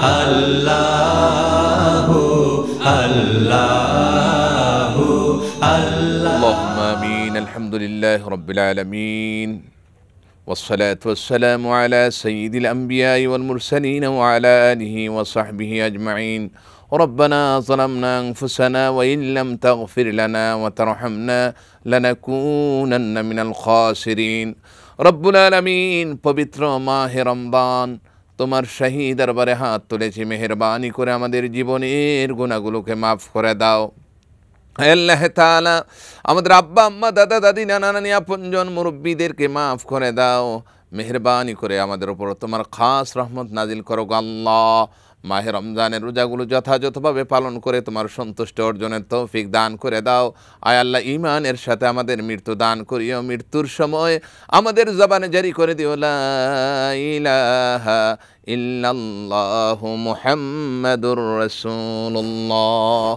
الله الله الله اللهم امين الحمد لله رب العالمين والصلاة والسلام على سيد الأنبياء والمرسلين وعلى آله وصحبه أجمعين ربنا ظلمنا أنفسنا وإن لم تغفر لنا وترحمنا لنكونن من الخاسرين رب العالمين ببتر ماه رمضان তোমার শাহিদার বারে হাত তুলেছি মেহরবানি করে আমাদের জীবনের গুণাগুলোকে মাফ করে দাও আমাদের আব্বা আম্মা দাদা দাদি নানা নানি আপনজন মুরব্বীদেরকে মাফ করে দাও মেহরবানি করে আমাদের ওপর তোমার খাস রহমত নাজিল করো গাল্লা মাহের রমজানের রোজাগুলো যথাযথভাবে পালন করে তোমার সন্তুষ্ট অর্জনের তৌফিক দান করে দাও আয় আল্লাহ ইমানের সাথে আমাদের মৃত্যু দান করিও মৃত্যুর সময় আমাদের জবানে জারি করে দিও ইলাহা ইল্লাল্লাহু মুহাম্মাদুর রাসূলুল্লাহ